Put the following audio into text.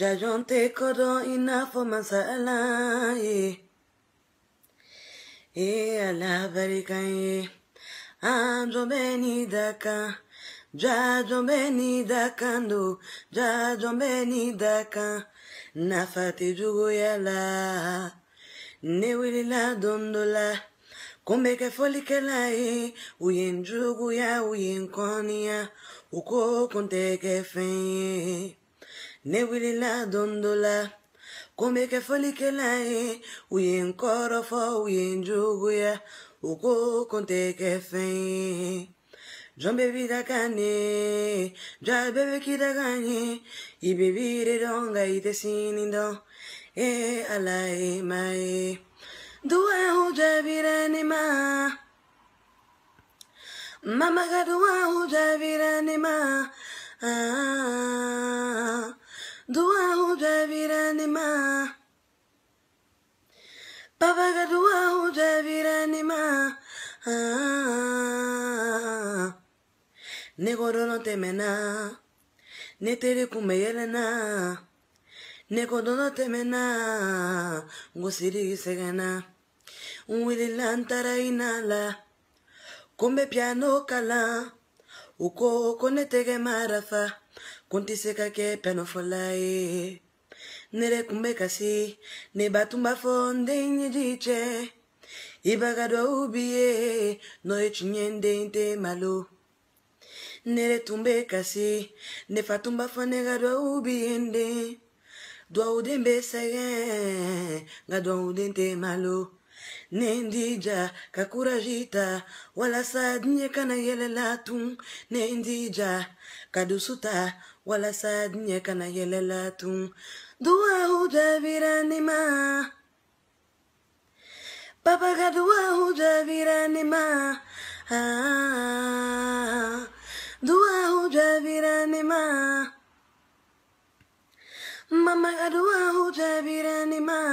Jajonte kodo ina for masala ye. E ala barika ye. Anjo beni daka. Jajo beni daka ndo. Jajo beni daka. Nafati jugo yala. la dondola. Kumbeke folikela ye. Uyen jugu ya uyen konia. Uko ke fenye ne dondola komeke dondola kome u ye n kɔrɔ fɔ u ye n jogoya u ko ko n tɛ kɛ kani, ye jɔn bɛ bi daga k'i i i e ala mai. ma ye duwahu ma mama ka duwahu jaabirani ma ah, Papa पापा का दुआ हो जाए वीरानी माँ ने गोरो Ne ते मेना ने तेरे को मेलना ne ko dono temena ngosiri segana unwili lantara inala kumbe piano kala uko kone tege marafa kuntiseka ke piano folae nele kumbekasi ne batumbafo ndenye dice ibagadua ubiye noye cinyende inte malu nele tumbekasi ne fatumbafo negadua ubiye nde dua udembesege ngadua udente malu nendija kakurajita wala sadnye kana yelela nendija kadusuta wala sadnye kana yelela tun duwa Papa papaga duwa hujaviranima ah, duwa hujaviranima mama ga duwa hujaviranima